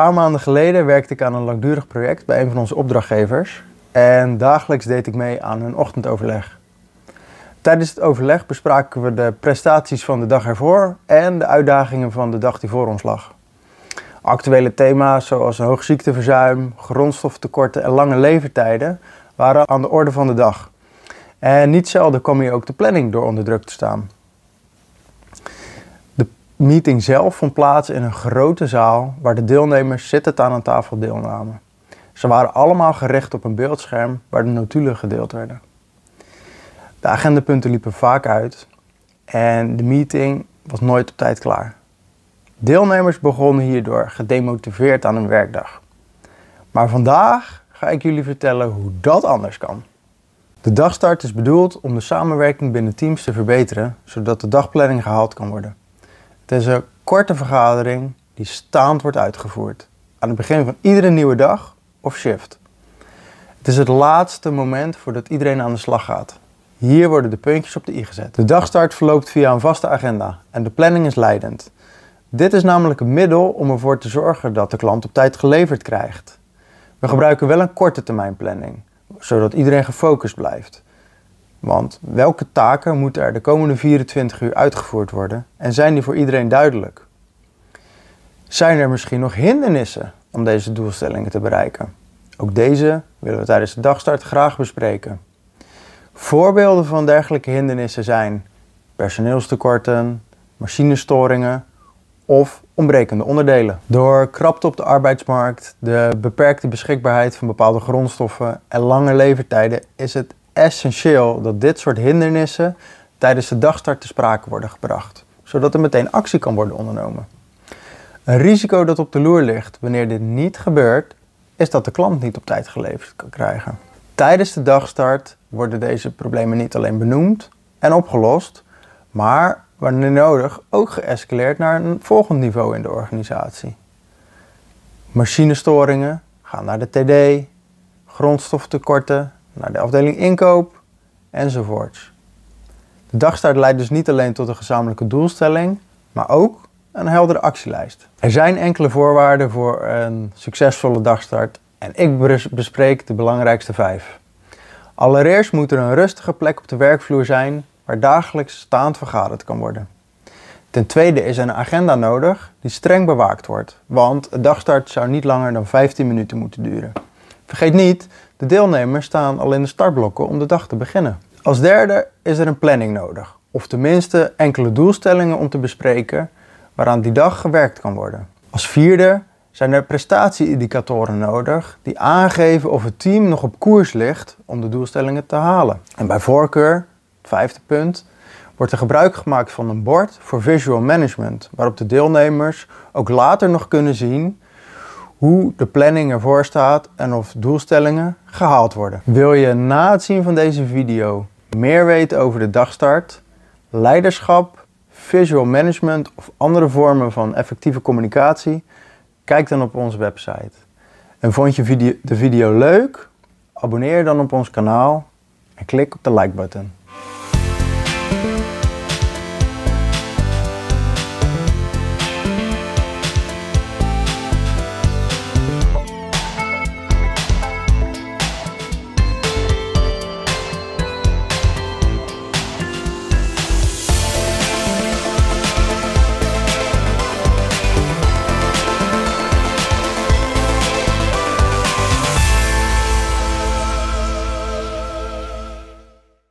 paar maanden geleden werkte ik aan een langdurig project bij een van onze opdrachtgevers en dagelijks deed ik mee aan hun ochtendoverleg. Tijdens het overleg bespraken we de prestaties van de dag ervoor en de uitdagingen van de dag die voor ons lag. Actuele thema's zoals een hoog ziekteverzuim, grondstoftekorten en lange levertijden waren aan de orde van de dag. En niet zelden kwam hier ook de planning door onder druk te staan meeting zelf vond plaats in een grote zaal waar de deelnemers zittend aan een tafel deelnamen. Ze waren allemaal gericht op een beeldscherm waar de notulen gedeeld werden. De agendapunten liepen vaak uit en de meeting was nooit op tijd klaar. Deelnemers begonnen hierdoor gedemotiveerd aan hun werkdag. Maar vandaag ga ik jullie vertellen hoe dat anders kan. De dagstart is bedoeld om de samenwerking binnen teams te verbeteren, zodat de dagplanning gehaald kan worden. Het is een korte vergadering die staand wordt uitgevoerd. Aan het begin van iedere nieuwe dag of shift. Het is het laatste moment voordat iedereen aan de slag gaat. Hier worden de puntjes op de i gezet. De dagstart verloopt via een vaste agenda en de planning is leidend. Dit is namelijk een middel om ervoor te zorgen dat de klant op tijd geleverd krijgt. We gebruiken wel een korte termijn planning, zodat iedereen gefocust blijft. Want welke taken moeten er de komende 24 uur uitgevoerd worden en zijn die voor iedereen duidelijk? Zijn er misschien nog hindernissen om deze doelstellingen te bereiken? Ook deze willen we tijdens de dagstart graag bespreken. Voorbeelden van dergelijke hindernissen zijn personeelstekorten, machinestoringen of ontbrekende onderdelen. Door krapte op de arbeidsmarkt, de beperkte beschikbaarheid van bepaalde grondstoffen en lange levertijden is het essentieel dat dit soort hindernissen tijdens de dagstart te sprake worden gebracht, zodat er meteen actie kan worden ondernomen. Een risico dat op de loer ligt wanneer dit niet gebeurt, is dat de klant niet op tijd geleverd kan krijgen. Tijdens de dagstart worden deze problemen niet alleen benoemd en opgelost, maar wanneer nodig ook geëscaleerd naar een volgend niveau in de organisatie. Machinestoringen gaan naar de TD, grondstoftekorten naar de afdeling inkoop enzovoorts. De dagstart leidt dus niet alleen tot een gezamenlijke doelstelling, maar ook een heldere actielijst. Er zijn enkele voorwaarden voor een succesvolle dagstart en ik bespreek de belangrijkste vijf. Allereerst moet er een rustige plek op de werkvloer zijn waar dagelijks staand vergaderd kan worden. Ten tweede is een agenda nodig die streng bewaakt wordt, want een dagstart zou niet langer dan 15 minuten moeten duren. Vergeet niet de deelnemers staan al in de startblokken om de dag te beginnen. Als derde is er een planning nodig, of tenminste enkele doelstellingen om te bespreken waaraan die dag gewerkt kan worden. Als vierde zijn er prestatieindicatoren nodig die aangeven of het team nog op koers ligt om de doelstellingen te halen. En bij voorkeur, het vijfde punt, wordt er gebruik gemaakt van een bord voor visual management, waarop de deelnemers ook later nog kunnen zien hoe de planning ervoor staat en of doelstellingen gehaald worden. Wil je na het zien van deze video meer weten over de dagstart, leiderschap, visual management of andere vormen van effectieve communicatie? Kijk dan op onze website. En vond je de video leuk? Abonneer dan op ons kanaal en klik op de like button.